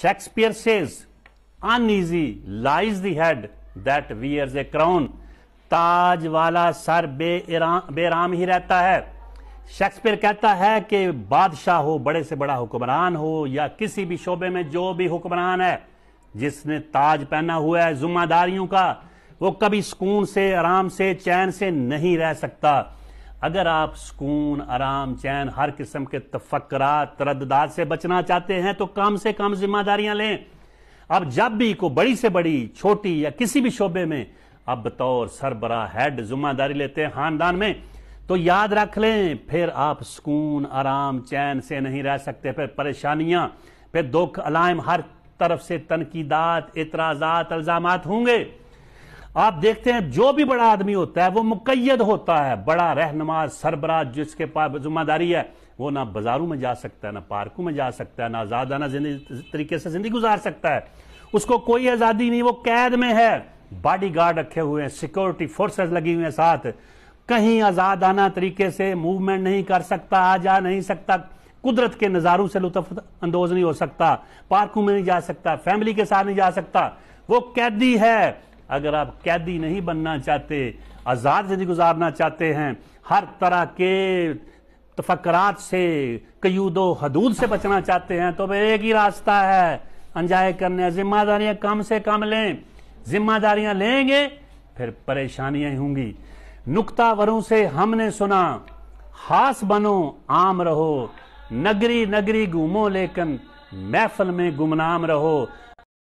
Shakespeare says uneasy lies the head that wears a crown ताज वाला सर बेराम ही रहता है शेक्सपियर कहता है कि बादशाह हो बड़े से बड़ा हुक्मरान हो या किसी भी शोबे में जो भी हुक्मरान है जिसने ताज पहना हुआ है जुम्मेदारियों का वो कभी सुकून से आराम से चैन से नहीं रह सकता अगर आप सुकून आराम चैन हर किस्म के तफक्रात तरदाद से बचना चाहते हैं तो कम से कम जिम्मेदारियां लें आप जब भी को बड़ी से बड़ी छोटी या किसी भी शोबे में अब बतौर सरबरा हेड जिम्मेदारी लेते हैं खानदान में तो याद रख लें फिर आप सुकून आराम चैन से नहीं रह सकते फिर परेशानियां फिर दुख अलायम हर तरफ से तनकीदात एतराजात अल्जाम होंगे आप देखते हैं जो भी बड़ा आदमी होता है वो मुकैद होता है बड़ा रहनमा सरबराज जिसके पास जिम्मेदारी है वो ना बाजारों में जा सकता है ना पार्कों में जा सकता है ना आजादाना तरीके से जिंदगी गुजार सकता है उसको कोई आज़ादी नहीं वो कैद में है बॉडी गार्ड रखे हुए हैं सिक्योरिटी फोर्सेज लगी हुई है साथ कहीं आज़ादाना तरीके से मूवमेंट नहीं कर सकता आ जा नहीं सकता कुदरत के नज़ारों से लुत्फ अंदोज नहीं हो सकता पार्कों में नहीं जा सकता फैमिली के साथ नहीं जा सकता वो कैदी है अगर आप कैदी नहीं बनना चाहते आज़ाद जिंदगी गुजारना चाहते हैं हर तरह के तफक्रात से कयूदो हदूद से बचना चाहते हैं तो भाई एक ही रास्ता है अनजाए करने जिम्मेदारियां कम से कम लें जिम्मेदारियां लेंगे फिर परेशानियां होंगी नुकता वरों से हमने सुना हास बनो आम रहो नगरी नगरी घूमो लेकिन महफल में गुमनाम रहो